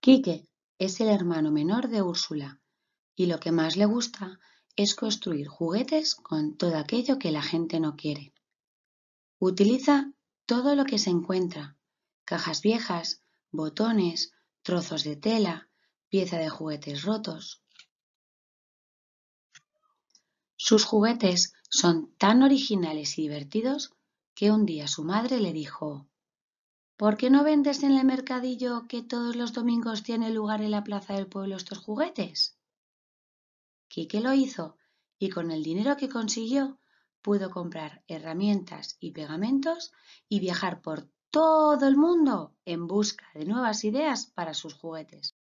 Quique es el hermano menor de Úrsula y lo que más le gusta es construir juguetes con todo aquello que la gente no quiere. Utiliza todo lo que se encuentra, cajas viejas, botones, trozos de tela, pieza de juguetes rotos. Sus juguetes son tan originales y divertidos que un día su madre le dijo, ¿Por qué no vendes en el mercadillo que todos los domingos tiene lugar en la plaza del pueblo estos juguetes? Quique lo hizo y con el dinero que consiguió pudo comprar herramientas y pegamentos y viajar por todo el mundo en busca de nuevas ideas para sus juguetes.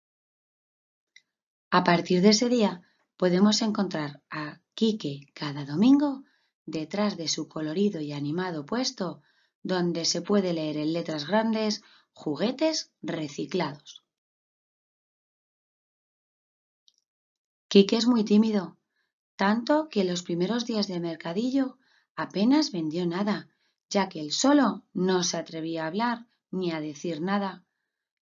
A partir de ese día podemos encontrar a Quique cada domingo detrás de su colorido y animado puesto donde se puede leer en letras grandes "Juguetes reciclados". Quique es muy tímido, tanto que en los primeros días de mercadillo apenas vendió nada, ya que él solo no se atrevía a hablar ni a decir nada.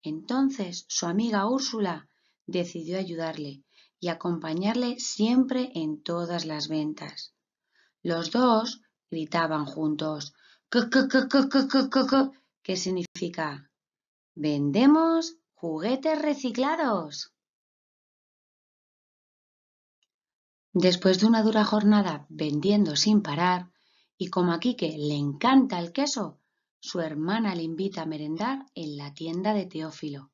Entonces su amiga Úrsula decidió ayudarle y acompañarle siempre en todas las ventas. Los dos gritaban juntos ¿Qué significa vendemos juguetes reciclados. Después de una dura jornada vendiendo sin parar, y como a Quique le encanta el queso, su hermana le invita a merendar en la tienda de Teófilo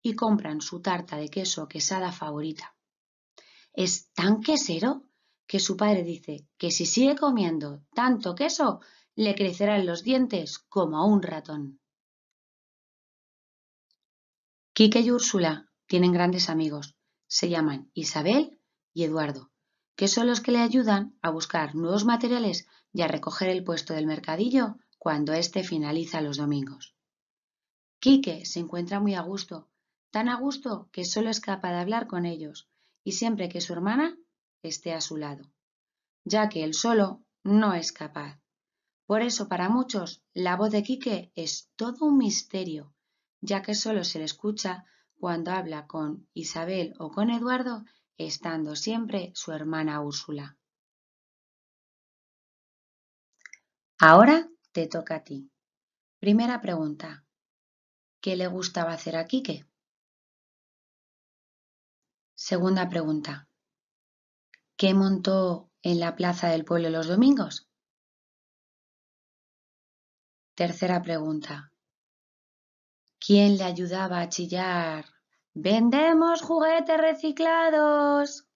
y compran su tarta de queso quesada favorita. Es tan quesero que su padre dice que si sigue comiendo tanto queso le crecerán los dientes como a un ratón. Quique y Úrsula tienen grandes amigos. Se llaman Isabel y Eduardo, que son los que le ayudan a buscar nuevos materiales y a recoger el puesto del mercadillo cuando éste finaliza los domingos. Quique se encuentra muy a gusto, tan a gusto que solo es capaz de hablar con ellos y siempre que su hermana esté a su lado, ya que él solo no es capaz. Por eso para muchos la voz de Quique es todo un misterio, ya que solo se le escucha cuando habla con Isabel o con Eduardo, estando siempre su hermana Úrsula. Ahora te toca a ti. Primera pregunta. ¿Qué le gustaba hacer a Quique? Segunda pregunta. ¿Qué montó en la plaza del pueblo los domingos? Tercera pregunta. ¿Quién le ayudaba a chillar? ¡Vendemos juguetes reciclados!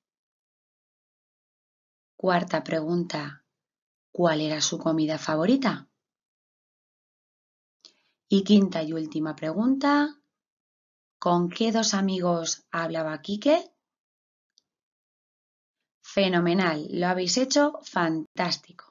Cuarta pregunta. ¿Cuál era su comida favorita? Y quinta y última pregunta. ¿Con qué dos amigos hablaba Quique? Fenomenal, lo habéis hecho fantástico.